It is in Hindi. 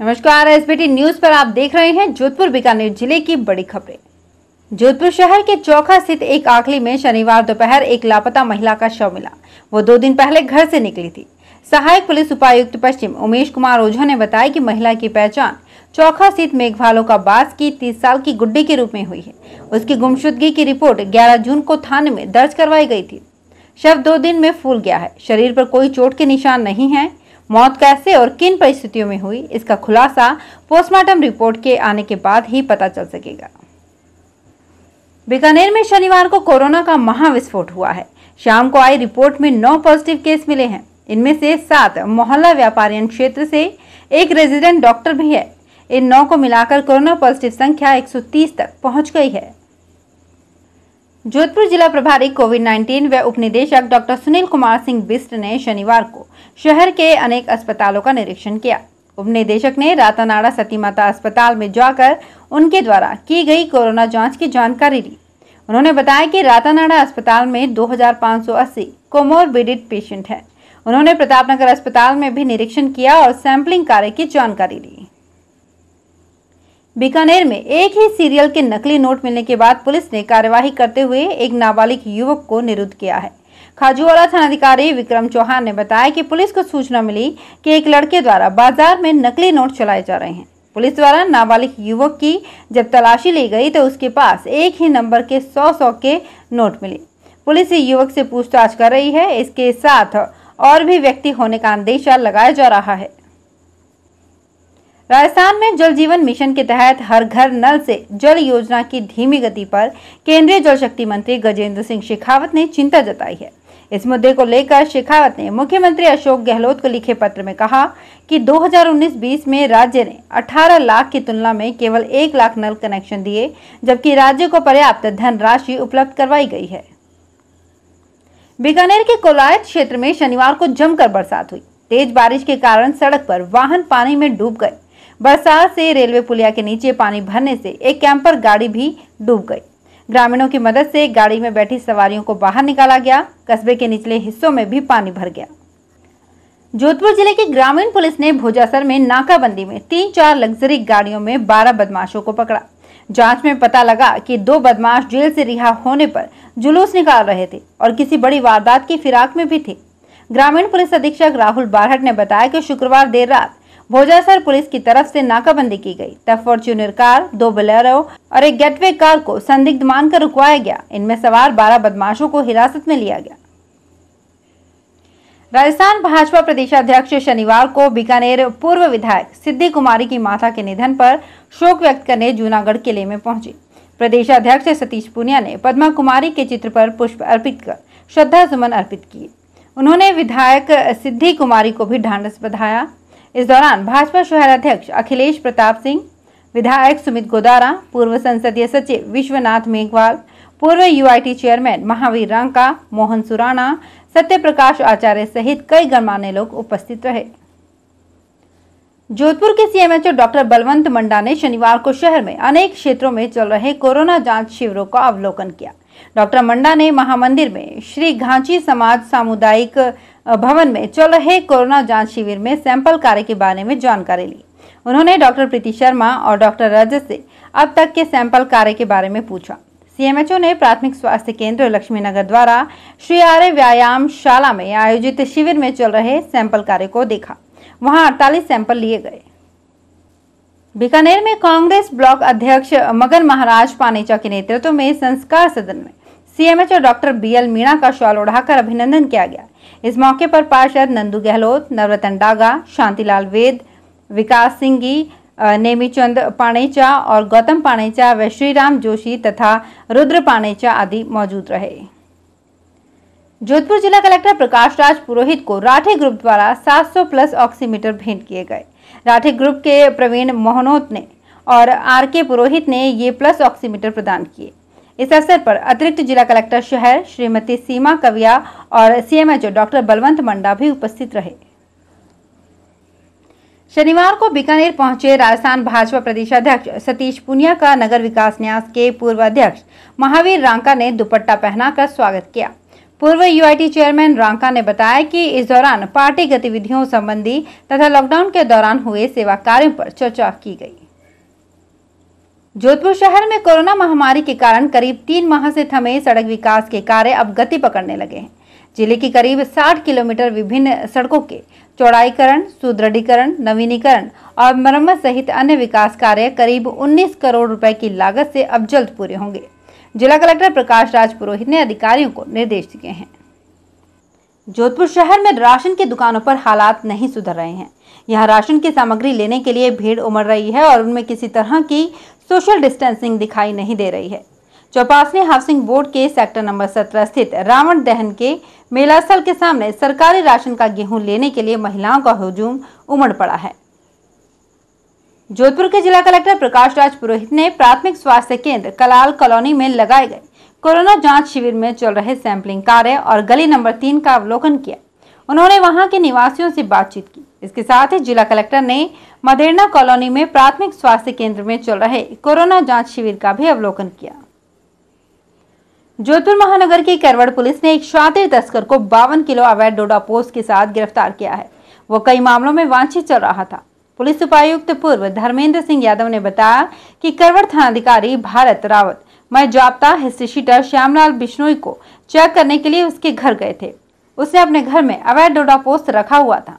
नमस्कार एसबीटी न्यूज पर आप देख रहे हैं जोधपुर बीकानेर जिले की बड़ी खबरें जोधपुर शहर के चौखा स्थित एक आखली में शनिवार दोपहर एक लापता महिला का शव मिला वो दो दिन पहले घर से निकली थी सहायक पुलिस उपायुक्त पश्चिम उमेश कुमार ओझा ने बताया कि महिला की पहचान चौखा स्थित मेघवालों का बास की तीस साल की गुड्डी के रूप में हुई है उसकी गुमशुदगी की रिपोर्ट ग्यारह जून को थाने में दर्ज करवाई गई थी शव दो दिन में फूल गया है शरीर पर कोई चोट के निशान नहीं है मौत कैसे और किन परिस्थितियों में हुई इसका खुलासा पोस्टमार्टम रिपोर्ट के आने के बाद ही पता चल सकेगा बीकानेर में शनिवार को कोरोना का महाविस्फोट हुआ है शाम को आई रिपोर्ट में नौ पॉजिटिव केस मिले हैं इनमें से सात मोहल्ला व्यापारियन क्षेत्र से एक रेजिडेंट डॉक्टर भी है इन नौ को मिलाकर कोरोना पॉजिटिव संख्या 130 तक पहुंच गई है जोधपुर जिला प्रभारी कोविड 19 व उपनिदेशक डॉक्टर सुनील कुमार सिंह बिस्ट ने शनिवार को शहर के अनेक अस्पतालों का निरीक्षण किया उपनिदेशक ने रातानाड़ा सती माता अस्पताल में जाकर उनके द्वारा की गई कोरोना जांच की जानकारी ली उन्होंने बताया कि रातानाड़ा अस्पताल में 2580 कोमोरबिडिड पेशेंट हैं उन्होंने प्रतापनगर अस्पताल में भी निरीक्षण किया और सैंपलिंग कार्य की जानकारी ली बीकानेर में एक ही सीरियल के नकली नोट मिलने के बाद पुलिस ने कार्यवाही करते हुए एक नाबालिग युवक को निरुद्ध किया है खाजूवाला थानाधिकारी विक्रम चौहान ने बताया कि पुलिस को सूचना मिली कि एक लड़के द्वारा बाजार में नकली नोट चलाए जा रहे हैं पुलिस द्वारा नाबालिग युवक की जब तलाशी ली गई तो उसके पास एक ही नंबर के सौ सौ के नोट मिले पुलिस युवक से पूछताछ कर रही है इसके साथ और भी व्यक्ति होने का अंदेशा लगाया जा रहा है राजस्थान में जल जीवन मिशन के तहत हर घर नल से जल योजना की धीमी गति पर केंद्रीय जल शक्ति मंत्री गजेंद्र सिंह शेखावत ने चिंता जताई है इस मुद्दे को लेकर शेखावत ने मुख्यमंत्री अशोक गहलोत को लिखे पत्र में कहा कि 2019-20 में राज्य ने 18 लाख की तुलना में केवल 1 लाख नल कनेक्शन दिए जबकि राज्य को पर्याप्त धनराशि उपलब्ध करवाई गई है बीकानेर के कोलायत क्षेत्र में शनिवार को जमकर बरसात हुई तेज बारिश के कारण सड़क पर वाहन पानी में डूब गए बरसात से रेलवे पुलिया के नीचे पानी भरने से एक कैंपर गाड़ी भी डूब गई ग्रामीणों की मदद से गाड़ी में बैठी सवारियों को बाहर निकाला गया कस्बे के निचले हिस्सों में भी पानी भर गया जोधपुर जिले की ग्रामीण पुलिस ने भोजासर में नाकाबंदी में तीन चार लग्जरी गाड़ियों में बारह बदमाशों को पकड़ा जांच में पता लगा कि दो बदमाश जेल से रिहा होने पर जुलूस निकाल रहे थे और किसी बड़ी वारदात की फिराक में भी थे ग्रामीण पुलिस अधीक्षक राहुल बारहट ने बताया कि शुक्रवार देर रात भोजासर पुलिस की तरफ से नाकाबंदी की गई तब फॉर्च्यूनर कार दो बलेरो और एक गेटवे कार को संदिग्ध मानकर रुकवाया गया इनमें सवार बारह बदमाशों को हिरासत में लिया गया राजस्थान भाजपा प्रदेशाध्यक्ष शनिवार को बीकानेर पूर्व विधायक सिद्धि कुमारी की माता के निधन पर शोक व्यक्त करने जूनागढ़ किले में पहुंचे प्रदेश अध्यक्ष सतीश पुनिया ने पद्मा कुमारी के चित्र पर पुष्प अर्पित कर श्रद्धा सुमन अर्पित किए उन्होंने विधायक सिद्धि कुमारी को भी ढांढस बधाया इस दौरान भाजपा शहर अध्यक्ष अखिलेश प्रताप सिंह विधायक सुमित गोदारा पूर्व संसदीय सचिव विश्वनाथ मेघवाल पूर्व यूआईटी चेयरमैन महावीर रंका मोहन सुराना सत्यप्रकाश आचार्य सहित कई गणमान्य लोग उपस्थित रहे जोधपुर के सीएमएचओ डॉक्टर बलवंत मंडा ने शनिवार को शहर में अनेक क्षेत्रों में चल रहे कोरोना जांच शिविरों का अवलोकन किया डॉक्टर मंडा ने महामंदिर में श्री घांची समाज सामुदायिक भवन में चल रहे कोरोना जांच शिविर में सैंपल कार्य के बारे में जानकारी ली उन्होंने डॉक्टर प्रीति शर्मा और डॉक्टर रजत से अब तक के सैंपल कार्य के बारे में पूछा सीएमएचओ ने प्राथमिक स्वास्थ्य केंद्र लक्ष्मी नगर द्वारा श्री आर्य व्यायाम शाला में आयोजित शिविर में चल रहे सैंपल कार्य को देखा वहां अड़तालीस सैंपल लिए गए बीकानेर में कांग्रेस ब्लॉक अध्यक्ष मगन महाराज पानेचा के नेतृत्व में संस्कार सदन में CMHO doctor B L Meena का शॉल ओढ़ाकर अभिनंदन किया गया इस मौके पर पार्षद नंदू गहलोत नवरतन डागा शांतिलाल वेद विकास सिंघी नेमीचंद पाणेचा और गौतम पाणेचा व श्रीराम जोशी तथा रुद्र पाणेचा आदि मौजूद रहे जोधपुर जिला कलेक्टर प्रकाश राज पुरोहित को राठी ग्रुप द्वारा 700 प्लस ऑक्सीमीटर भेंट किए गए राठे ग्रुप के प्रवीण मोहनोत ने और आर के पुरोहित ने ये प्लस ऑक्सीमीटर प्रदान किए इस अवसर पर अतिरिक्त जिला कलेक्टर शहर श्रीमती सीमा कविया और सीएमएचओ डॉक्टर बलवंत मंडा भी उपस्थित रहे शनिवार को बीकानेर पहुंचे राजस्थान भाजपा प्रदेश अध्यक्ष सतीश पुनिया का नगर विकास न्यास के पूर्व अध्यक्ष महावीर रांका ने दुपट्टा पहनाकर स्वागत किया पूर्व यूआईटी चेयरमैन रांका ने बताया कि इस दौरान पार्टी गतिविधियों संबंधी तथा लॉकडाउन के दौरान हुए सेवा कार्यों पर चर्चा की गई जोधपुर शहर में कोरोना महामारी के कारण करीब तीन माह से थमे सड़क विकास के कार्य अब गति पकड़ने लगे हैं जिले की करीब 60 किलोमीटर विभिन्न सड़कों के चौड़ाईकरण सुदृढ़ीकरण नवीनीकरण और मरम्मत सहित अन्य विकास कार्य करीब 19 करोड़ रुपए की लागत से अब जल्द पूरे होंगे जिला कलेक्टर प्रकाश राज पुरोहित ने अधिकारियों को निर्देश दिए हैं जोधपुर शहर में राशन की दुकानों पर हालात नहीं सुधर रहे हैं यहाँ राशन की सामग्री लेने के लिए भीड़ उमड़ रही है और उनमें किसी तरह की सोशल डिस्टेंसिंग दिखाई नहीं दे रही है चौपासनी हाउसिंग बोर्ड के सेक्टर नंबर सत्रह स्थित रावण दहन के मेला स्थल के सामने सरकारी राशन का गेहूं लेने के लिए महिलाओं का हजूम उमड़ पड़ा है जोधपुर के जिला कलेक्टर प्रकाश राज पुरोहित ने प्राथमिक स्वास्थ्य केंद्र कलाल कॉलोनी में लगाए गए कोरोना जांच शिविर में चल रहे सैंपलिंग कार्य और गली नंबर तीन का अवलोकन किया उन्होंने वहां के निवासियों से बातचीत की इसके साथ ही जिला कलेक्टर ने मदेरना कॉलोनी में प्राथमिक स्वास्थ्य केंद्र में चल रहे कोरोना जांच शिविर का भी अवलोकन किया जोधपुर महानगर की करवड़ पुलिस ने एक शातिर तस्कर को बावन किलो अवैध डोडा पोस्ट के साथ गिरफ्तार किया है वो कई मामलों में वांछित चल रहा था पुलिस उपायुक्त पूर्व धर्मेंद्र सिंह यादव ने बताया कि करवड़ थानाधिकारी भारत रावत मैं जाप्ता शीटर श्यामलाल बिश्नोई को चेक करने के लिए उसके घर गए थे उसने अपने घर में अवैध डोडा पोस्ट रखा हुआ था